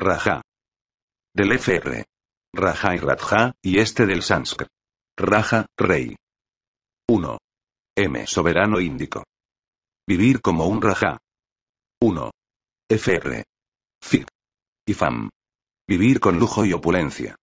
Raja. Del FR. Raja y Radja, y este del sánscrito. Raja, rey. 1. M. Soberano índico. Vivir como un Raja. 1. FR. Fig. Ifam. Vivir con lujo y opulencia.